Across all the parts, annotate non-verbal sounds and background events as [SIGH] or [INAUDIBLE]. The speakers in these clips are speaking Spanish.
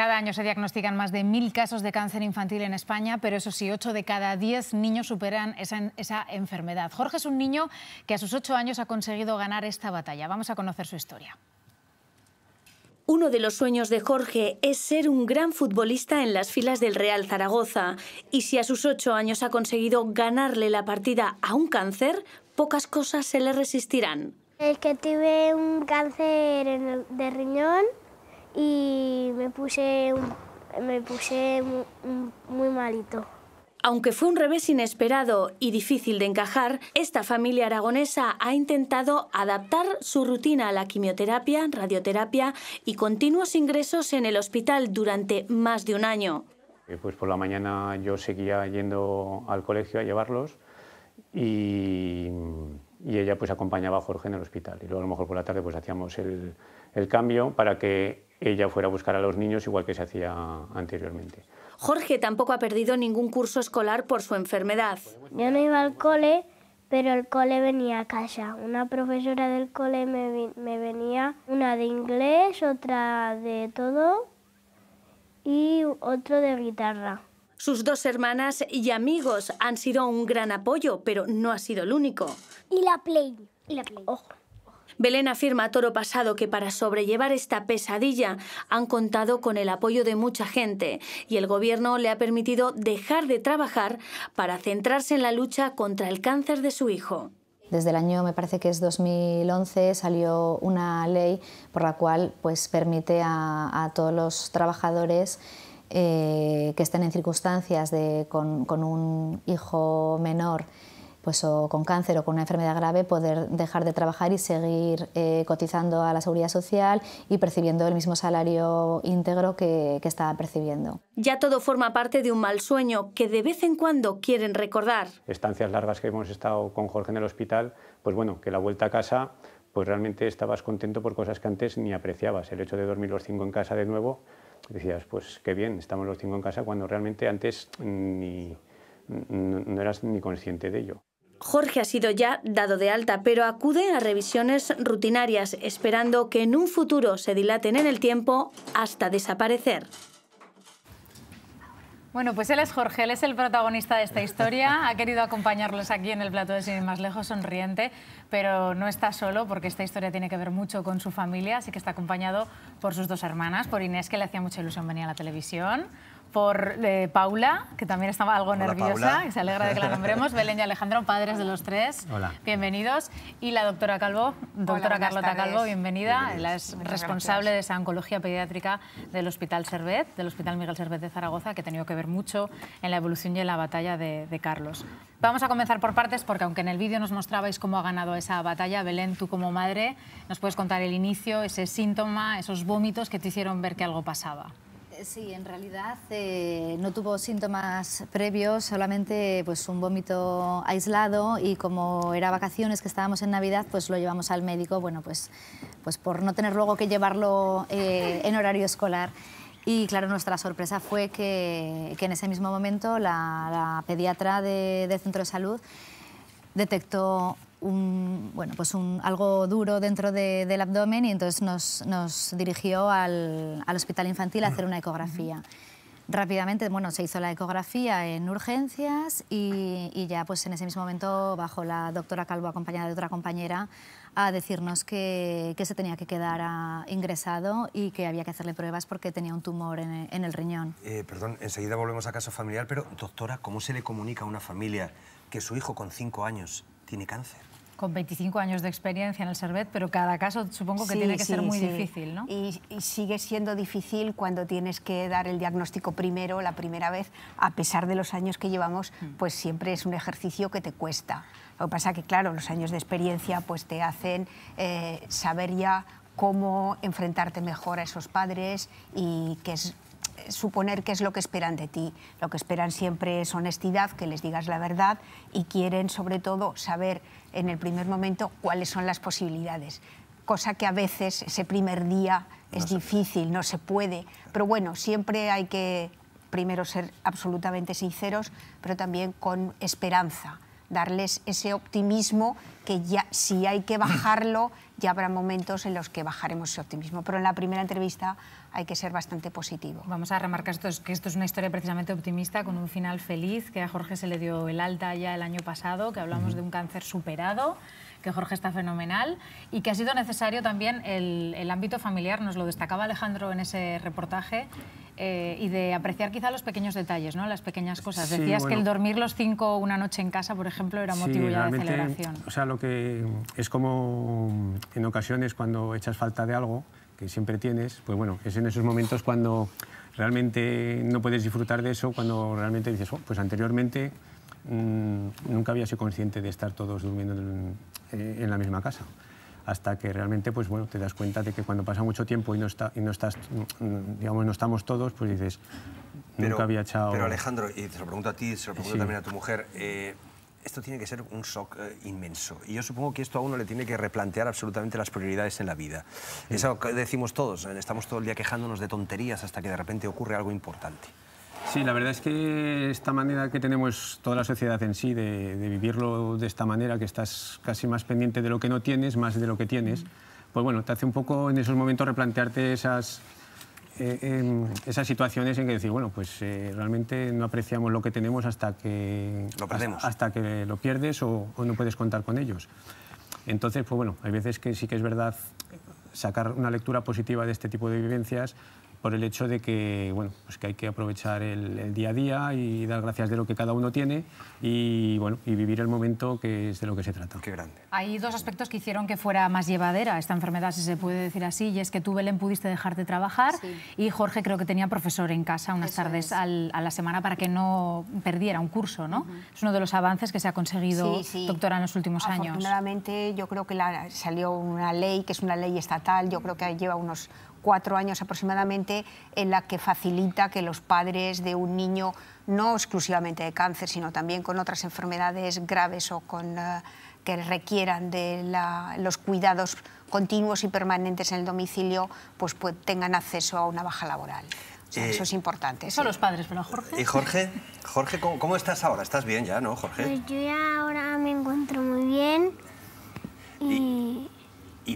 Cada año se diagnostican más de mil casos de cáncer infantil en España, pero eso sí, ocho de cada diez niños superan esa, enfermedad. Jorge es un niño que a sus ocho años ha conseguido ganar esta batalla. Vamos a conocer su historia. Uno de los sueños de Jorge es ser un gran futbolista en las filas del Real Zaragoza. Y si a sus ocho años ha conseguido ganarle la partida a un cáncer, pocas cosas se le resistirán. El que tuve un cáncer de riñón y me puse, me puse muy, malito. Aunque fue un revés inesperado y difícil de encajar, esta familia aragonesa ha intentado adaptar su rutina a la quimioterapia, radioterapia y continuos ingresos en el hospital durante más de un año. Eh, pues por la mañana yo seguía yendo al colegio a llevarlos y, y ella pues acompañaba a Jorge en el hospital. Y luego a lo mejor por la tarde pues hacíamos el, el cambio para que ella fuera a buscar a los niños igual que se hacía anteriormente. Jorge tampoco ha perdido ningún curso escolar por su enfermedad. Yo no iba al cole, pero el cole venía a casa. Una profesora del cole me, venía, una de inglés, otra de todo y otro de guitarra. Sus dos hermanas y amigos han sido un gran apoyo, pero no ha sido el único. Y la Play. Y la Play. Ojo. Belén afirma a Toro Pasado que para sobrellevar esta pesadilla han contado con el apoyo de mucha gente y el gobierno le ha permitido dejar de trabajar para centrarse en la lucha contra el cáncer de su hijo. Desde el año, me parece que es 2011, salió una ley por la cual pues, permite a, todos los trabajadores eh, que estén en circunstancias con, con un hijo menor pues o con cáncer o con una enfermedad grave, poder dejar de trabajar y seguir eh, cotizando a la seguridad social y percibiendo el mismo salario íntegro que, que estaba percibiendo. Ya todo forma parte de un mal sueño que de vez en cuando quieren recordar. Estancias largas que hemos estado con Jorge en el hospital, pues bueno, que la vuelta a casa pues realmente estabas contento por cosas que antes ni apreciabas. El hecho de dormir los cinco en casa de nuevo, decías, pues qué bien, estamos los cinco en casa, cuando realmente antes ni, no eras ni consciente de ello. Jorge ha sido ya dado de alta, pero acude a revisiones rutinarias, esperando que en un futuro se dilaten en el tiempo hasta desaparecer. Bueno, pues él es Jorge, él es el protagonista de esta historia. Ha querido acompañarlos aquí en el plato de Sin más lejos, sonriente, pero no está solo porque esta historia tiene que ver mucho con su familia, así que está acompañado por sus dos hermanas, por Inés, que le hacía mucha ilusión venir a la televisión, por eh, Paula, que también estaba algo nerviosa, que se alegra de que la nombremos, [LAUGHS] Belén y Alejandro, padres de los tres, Hola. bienvenidos, y la doctora Calvo, doctora Carlota Calvo, bienvenida, ella es responsable de esa oncología pediátrica del Hospital Servet, del Hospital Miguel Servet de Zaragoza, que ha tenido que ver mucho en la evolución y en la batalla de, de Carlos. Vamos a comenzar por partes, porque aunque en el vídeo nos mostrabais cómo ha ganado esa batalla, Belén, tú como madre, nos puedes contar el inicio, ese síntoma, esos vómitos que te hicieron ver que algo pasaba sí, en realidad eh, no tuvo síntomas previos, solamente pues un vómito aislado y como era vacaciones, que estábamos en Navidad, pues lo llevamos al médico, bueno, pues, pues por no tener luego que llevarlo eh, en horario escolar. Y claro, nuestra sorpresa fue que, en ese mismo momento la, pediatra de, del centro de salud detectó bueno, pues algo duro dentro del abdomen y entonces nos, nos dirigió al, al, hospital infantil a hacer una ecografía. Rápidamente, bueno, se hizo la ecografía en urgencias y, ya pues en ese mismo momento bajó la doctora Calvo acompañada de otra compañera a decirnos que, que se tenía que quedar ingresado y que había que hacerle pruebas porque tenía un tumor en, el riñón. Eh, perdón, enseguida volvemos a caso familiar, pero doctora, ¿cómo se le comunica a una familia que su hijo con cinco años tiene cáncer? con 25 años de experiencia en el Servet, pero cada caso supongo que tiene que ser muy difícil, ¿no? Y, sigue siendo difícil cuando tienes que dar el diagnóstico primero, la primera vez, a pesar de los años que llevamos, mm. pues siempre es un ejercicio que te cuesta. Lo que pasa que, claro, los años de experiencia pues te hacen eh, saber ya cómo enfrentarte mejor a esos padres y que es suponer qué es lo que esperan de ti. Lo que esperan siempre es honestidad, que les digas la verdad y quieren sobre todo saber en el primer momento cuáles son las posibilidades cosa que a veces ese primer día es difícil, no se puede. Pero bueno, siempre hay que primero ser absolutamente sinceros, pero también con esperanza darles ese optimismo que ya si hay que bajarlo, ya habrá momentos en los que bajaremos ese optimismo. Pero en la primera entrevista hay que ser bastante positivo. Vamos a remarcar esto, que esto es una historia precisamente optimista, con un final feliz, que a Jorge se le dio el alta ya el año pasado, que hablamos de un cáncer superado que Jorge está fenomenal y que ha sido necesario también el, el, ámbito familiar, nos lo destacaba Alejandro en ese reportaje, eh, y de apreciar quizá los pequeños detalles, ¿no? las pequeñas cosas. Decías que el dormir los cinco una noche en casa, por ejemplo, era motivo ya de celebración. O sea, lo que es como en ocasiones cuando echas falta de algo, que siempre tienes, pues bueno, es en esos momentos cuando realmente no puedes disfrutar de eso, cuando realmente dices, oh, pues anteriormente mm, nunca había sido consciente de estar todos durmiendo en eh, la misma casa hasta que realmente pues, te das cuenta de que cuando pasa mucho tiempo y no, estás, no estamos todos, pues dices, nunca había echado... Pero Alejandro, y te lo pregunto a ti, se lo pregunto también a tu mujer, eh, esto tiene que ser un shock eh, inmenso. Y yo supongo que esto a uno le tiene que replantear absolutamente las prioridades en la vida. Eso decimos todos, eh, estamos todo el día quejándonos de tonterías hasta que de repente ocurre algo importante. Sí, la verdad es que esta manera que tenemos toda la sociedad en sí de, vivirlo de esta manera, que estás casi más pendiente de lo que no tienes, más de lo que tienes, pues bueno, te hace un poco en esos momentos replantearte esas, eh, em, esas situaciones en que decir, bueno, pues eh, realmente no apreciamos lo que tenemos hasta que lo, hasta, que lo pierdes o no puedes contar con ellos. Entonces, pues bueno, hay veces que sí que es verdad sacar una lectura positiva de este tipo de vivencias por el hecho de que, bueno, pues que hay que aprovechar el, día a día y dar gracias de lo que cada uno tiene y, bueno, y vivir el momento que es de lo que se trata. Qué grande. Hay dos aspectos que hicieron que fuera más llevadera esta enfermedad, si se puede decir así, y es que tú, Belén, pudiste dejar de trabajar y Jorge creo que tenía profesor en casa unas tardes a la semana para que no perdiera un curso, ¿no? Es uno de los avances que se ha conseguido, doctora, en los últimos años. Afortunadamente, yo creo que la, salió una ley, que es una ley estatal, yo creo que lleva unos cuatro años aproximadamente, en la que facilita que los padres de un niño, no exclusivamente de cáncer, sino también con otras enfermedades graves o con, eh, que requieran de los cuidados continuos y permanentes en el domicilio, pues, pues tengan acceso a una baja laboral. Eh, eso es importante. son los padres, pero Jorge. ¿Y eh, Jorge? Jorge, ¿cómo, estás ahora? ¿Estás bien ya, no, Jorge? Pues yo ya ahora me encuentro muy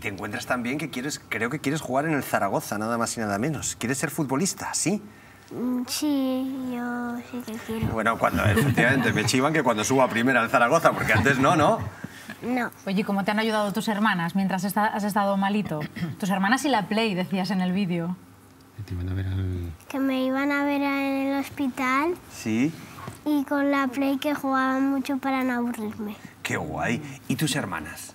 te encuentras también que quieres, creo que quieres jugar en el Zaragoza, nada más y nada menos. ¿Quieres ser futbolista? ¿Sí? Mm, sí, yo sí que quiero. Bueno, cuando, efectivamente, me chivan que cuando suba primera al Zaragoza, porque antes no, ¿no? No. Oye, ¿cómo te han ayudado tus hermanas mientras has estado malito? Tus hermanas y la Play, decías en el vídeo. Que iban a ver al... me iban a ver en el hospital. Sí. Y con la Play que jugaba mucho para no aburrirme. Qué guay. ¿Y tus hermanas?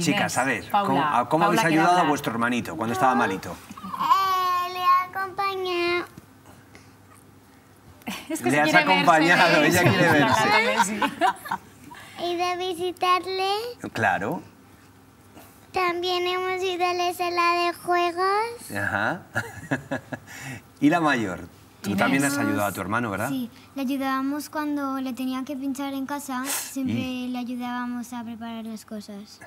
Chicas, a ¿cómo, habéis ayudado a vuestro hermanito cuando estaba malito? Eh, le acompañado. [LAUGHS] Es que le has acompañado, ella quiere verse. ¿eh? [LAUGHS] Y de visitarle. Claro. También hemos ido a la sala de juegos. Ajá. [LAUGHS] ¿Y la mayor? Tú también has ayudado a tu hermano, ¿verdad? Sí, le ayudábamos cuando le tenían que pinchar en casa, siempre le ayudábamos a preparar las cosas.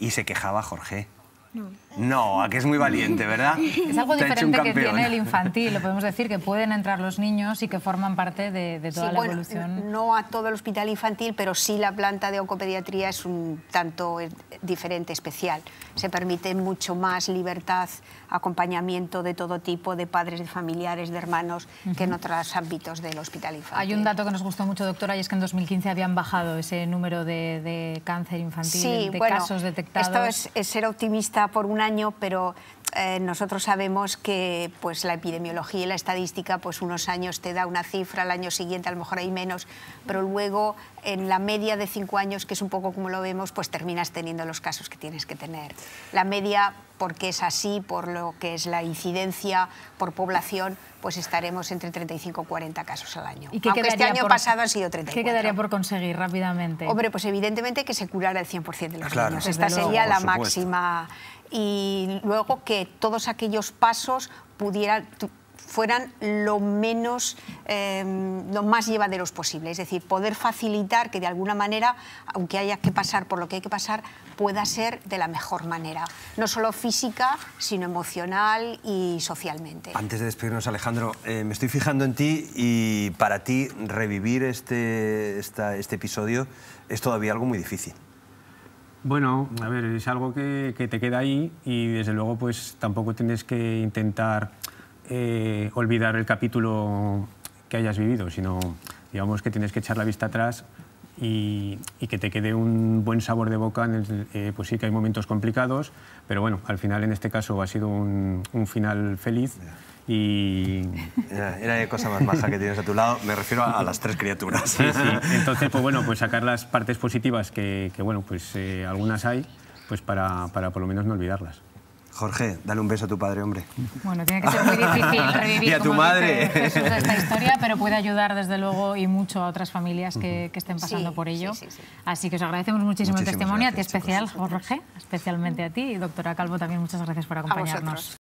Y se quejaba Jorge. No. No, que es muy valiente, ¿verdad? [LAUGHS] Es algo diferente que tiene el infantil, lo podemos decir, que pueden entrar los niños y que forman parte de, toda la evolución. No a todo el hospital infantil, pero sí la planta de oncopediatría es un tanto eh, diferente, especial. Se permite mucho más libertad, acompañamiento de todo tipo, de padres, de familiares, de hermanos, que en otros ámbitos del hospital infantil. Hay un dato que nos gustó mucho, doctora, y es que en 2015 habían bajado ese número de, cáncer infantil, de casos detectados. Esto es ser optimista por un año, pero eh, nosotros sabemos que pues, la epidemiología y la estadística, pues unos años te da una cifra, al año siguiente a lo mejor hay menos, pero luego en la media de cinco años, que es un poco como lo vemos, pues terminas teniendo los casos que tienes que tener. La media porque es así, por lo que es la incidencia por población, pues estaremos entre 35 y 40 casos al año. ¿Y este año pasado han sido 34. ¿Qué quedaría por conseguir rápidamente? Hombre, pues evidentemente que se curara el 100% de los niños. Esta sería la máxima. Y luego que todos aquellos pasos pudieran fueran lo menos, em, lo más llevaderos posible. Es decir, poder facilitar que de alguna manera, aunque haya que pasar por lo que hay que pasar, pueda ser de la mejor manera. No solo física, sino emocional y socialmente. Antes de despedirnos, Alejandro, eh, me estoy fijando en ti y para ti revivir este, este episodio es todavía algo muy difícil. Bueno, a ver, es algo que, que te queda ahí y desde luego pues tampoco tienes que intentar eh, olvidar el capítulo que hayas vivido, sino digamos que tienes que echar la vista atrás y, que te quede un buen sabor de boca. En el, eh, pues sí que hay momentos complicados, pero bueno, al final en este caso ha sido un, final feliz. Y... Era cosa más maja que tienes a tu lado, me refiero a, las tres criaturas. Entonces, pues bueno, pues sacar las partes positivas que, bueno, pues eh, algunas hay, pues para por lo menos no olvidarlas. Jorge, dale un beso a tu padre, hombre. Bueno, tiene que ser muy difícil [LAUGHS] revivir y a tu madre. esta [LAUGHS] historia, pero puede ayudar desde luego y mucho a otras familias que, estén pasando por ello. Así que os agradecemos muchísimo el testimonio, a ti especial, Jorge, especialmente a ti y doctora Calvo también muchas gracias por acompañarnos.